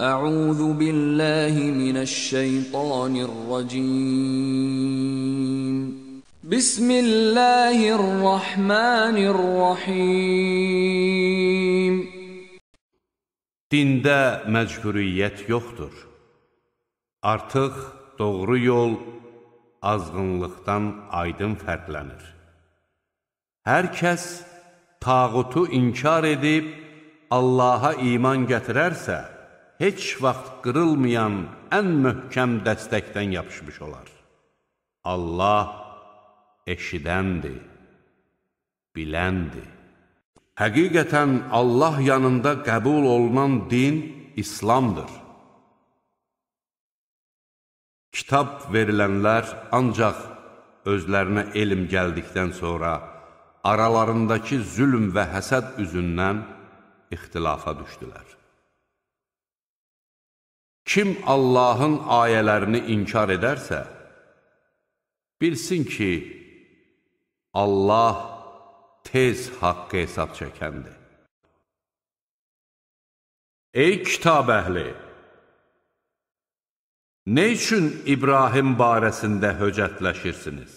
أعوذ بالله من الشيطان الرجيم بسم الله الرحمن الرحيم Dində məcburiyyət yoxdur. Artıq doğru yol azğınlıqdan aydın fərqlənir. Hər kəs tağutu inkar edib Allaha iman gətirərsə, heç vaxt qırılmayan ən möhkəm dəstəkdən yapışmış olar. Allah eşidəndir, biləndir. Həqiqətən Allah yanında qəbul olunan din İslamdır. Kitab verilənlər ancaq özlərinə elm gəldikdən sonra aralarındakı zülm və həsəd üzündən ixtilafa düşdülər. Kim Allahın ayələrini inkar edərsə, bilsin ki, Allah tez haqqı hesab çəkəndir. Ey kitab əhli! Nə üçün İbrahim barəsində höcətləşirsiniz?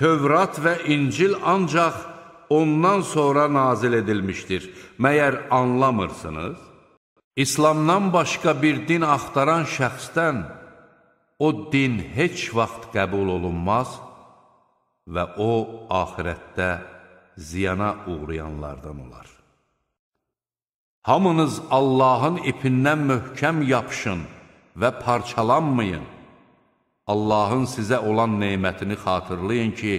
Tövrat və İncil ancaq ondan sonra nazil edilmişdir. Məyər anlamırsınız? İslamdan başqa bir din axtaran şəxsdən o din heç vaxt qəbul olunmaz və o, ahirətdə ziyana uğrayanlardan olar. Hamınız Allahın ipindən möhkəm yapışın və parçalanmayın. Allahın sizə olan neymətini xatırlayın ki,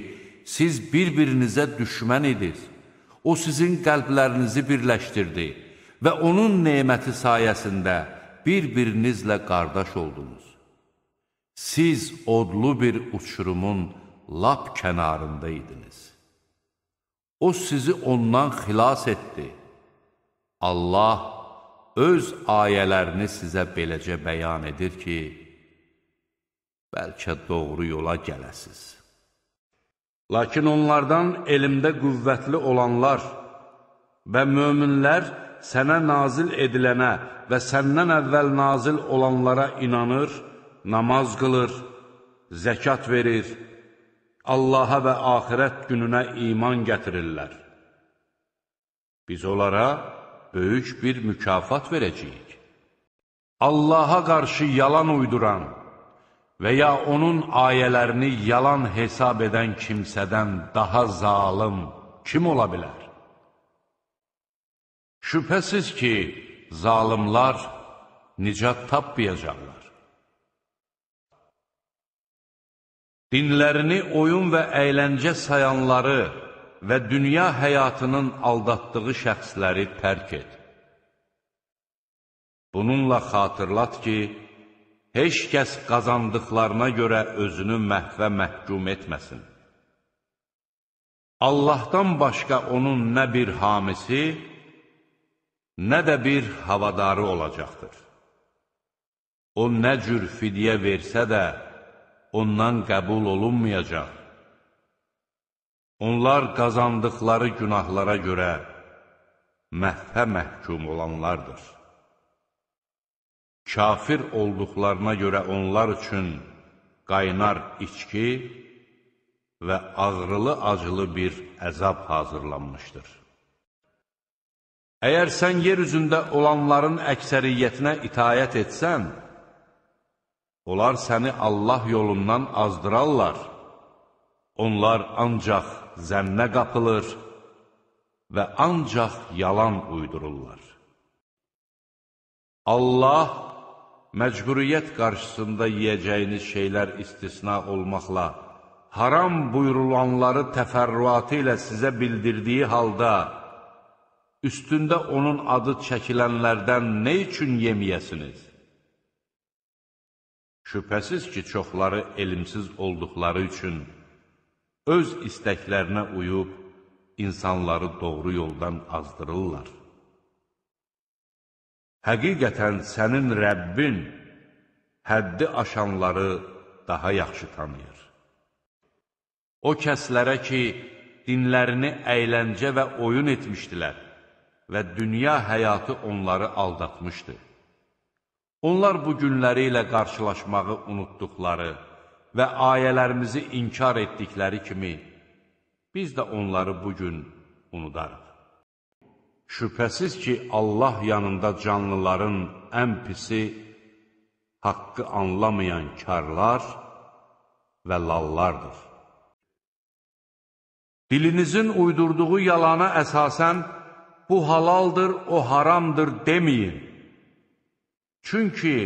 siz bir-birinizə düşmən idiniz. O sizin qəlblərinizi birləşdirdi və onun neməti sayəsində bir-birinizlə qardaş oldunuz. Siz odlu bir uçurumun lap kənarında idiniz. O sizi ondan xilas etdi. Allah öz ayələrini sizə beləcə bəyan edir ki, bəlkə doğru yola gələsiz. Lakin onlardan elmdə qüvvətli olanlar və möminlər sənə nazil edilənə və səndən əvvəl nazil olanlara inanır, namaz qılır, zəkat verir, Allaha və axirət gününə iman gətirirlər. Biz onlara böyük bir mükafat verəcəyik. Allaha qarşı yalan uyduran və ya onun ayələrini yalan hesab edən kimsədən daha zalım kim ola bilər? Şübhəsiz ki, zalimlar nicat tapmayacaqlar. Dinlərini oyun və əyləncə sayanları və dünya həyatının aldatdığı şəxsləri tərk et. Bununla xatırlat ki, heç kəs qazandıqlarına görə özünü məhvə məhkum etməsin. Allahdan başqa onun nə bir hamisi, nə də bir havadarı olacaqdır. O nə cür fidyə versə də, ondan qəbul olunmayacaq. Onlar qazandıqları günahlara görə məhvə məhkum olanlardır. Kafir olduqlarına görə onlar üçün qaynar içki və ağrılı-acılı bir əzab hazırlanmışdır. Əgər sən yer üzündə olanların əksəriyyətinə itayət etsən, onlar səni Allah yolundan azdırarlar. Onlar ancaq zənnə qapılır və ancaq yalan uydururlar. Allah məcburiyyət qarşısında yeyəcəyiniz şeylər istisna olmaqla, haram buyurulanları təfərrüatı ilə sizə bildirdiyi halda, üstündə onun adı çəkilənlərdən nə üçün yemiyəsiniz? Şübhəsiz ki, çoxları elmsiz olduqları üçün öz istəklərinə uyub, insanları doğru yoldan azdırırlar. Həqiqətən sənin Rəbbin həddi aşanları daha yaxşı tanıyır. O kəslərə ki, dinlərini əyləncə və oyun etmişdilər, və dünya həyatı onları aldatmışdı. Onlar bu günləri ilə qarşılaşmağı unutduqları və ayələrimizi inkar etdikləri kimi, biz də onları bugün unudarıq. Şübhəsiz ki, Allah yanında canlıların ən pisi haqqı anlamayan karlar və lallardır. Dilinizin uydurduğu yalana əsasən bu halaldır, o haramdır deməyin. Çünki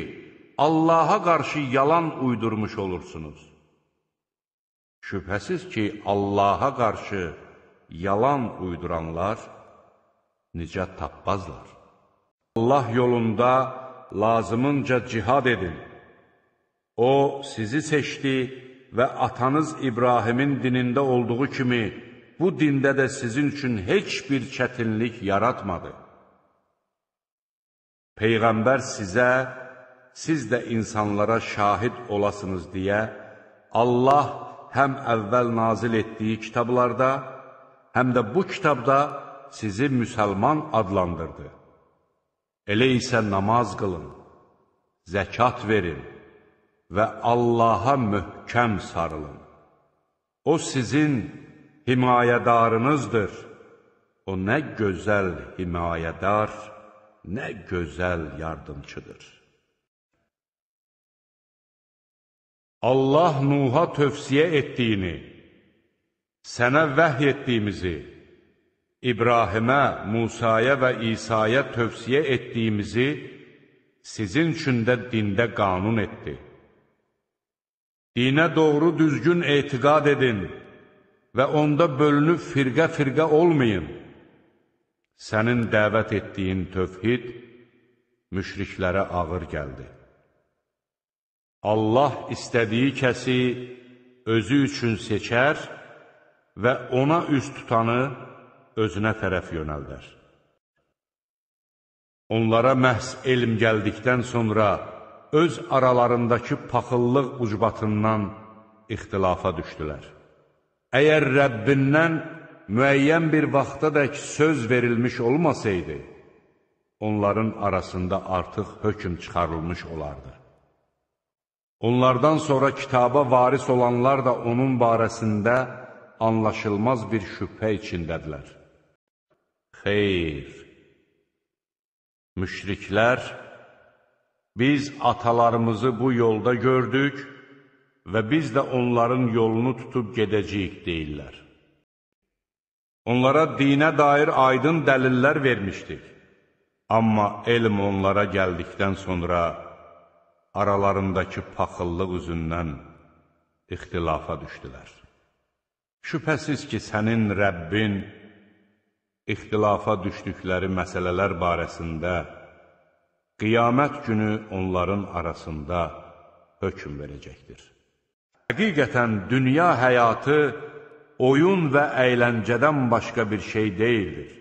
Allaha qarşı yalan uydurmuş olursunuz. Şübhəsiz ki, Allaha qarşı yalan uyduranlar nicət tapmazlar. Allah yolunda lazımınca cihad edin. O sizi seçdi və atanız İbrahimin dinində olduğu kimi bu dində də sizin üçün heç bir çətinlik yaratmadı. Peyğəmbər sizə, siz də insanlara şahid olasınız deyə Allah həm əvvəl nazil etdiyi kitablarda, həm də bu kitabda sizi müsəlman adlandırdı. Elə isə namaz qılın, zəkat verin və Allaha möhkəm sarılın. O sizin himayədarınızdır. O nə gözəl himayədar, nə gözəl yardımçıdır. Allah Nuh'a tövsiyə etdiyini, sənə vəhy etdiyimizi, İbrahimə, Musaya və İsa'ya tövsiyə etdiyimizi sizin üçün də dində qanun etdi. Dinə doğru düzgün etiqad edin, və onda bölünüb firqə-firqə olmayın. Sənin dəvət etdiyin tövhid müşriklərə ağır gəldi. Allah istədiyi kəsi özü üçün seçər və ona üst tutanı özünə tərəf yönəldər. Onlara məhz elm gəldikdən sonra öz aralarındakı paxıllıq ucbatından ixtilafa düşdülər. Əgər Rəbbindən müəyyən bir vaxtadək söz verilmiş olmasaydı, onların arasında artıq hökm çıxarılmış olardı. Onlardan sonra kitaba varis olanlar da onun barəsində anlaşılmaz bir şübhə içindədilər. Xeyr! Müşriklər, biz atalarımızı bu yolda gördük, və biz də onların yolunu tutub gedəcəyik, deyirlər. Onlara dinə dair aydın dəlillər vermişdik. Amma elm onlara gəldikdən sonra aralarındakı paxıllıq üzündən ixtilafa düşdülər. Şübhəsiz ki, sənin Rəbbin ixtilafa düşdükləri məsələlər barəsində qiyamət günü onların arasında hökum verəcəkdir. Həqiqətən dünya həyatı oyun və əyləncədən başqa bir şey deyildir.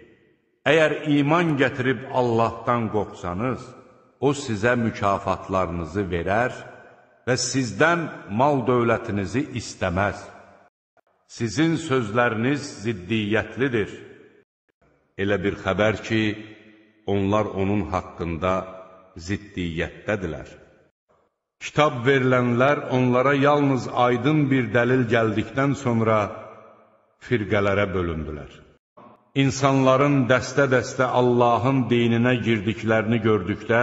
Əgər iman gətirib Allahdan qorxsanız, O sizə mükafatlarınızı verər və sizdən mal dövlətinizi istəməz. Sizin sözləriniz ziddiyyətlidir. Elə bir xəbər ki, onlar onun haqqında ziddiyyətdədirlər. Kitab verilənlər onlara yalnız aydın bir dəlil gəldikdən sonra firqələrə bölündülər. İnsanların dəstə-dəstə Allahın dininə girdiklərini gördükdə,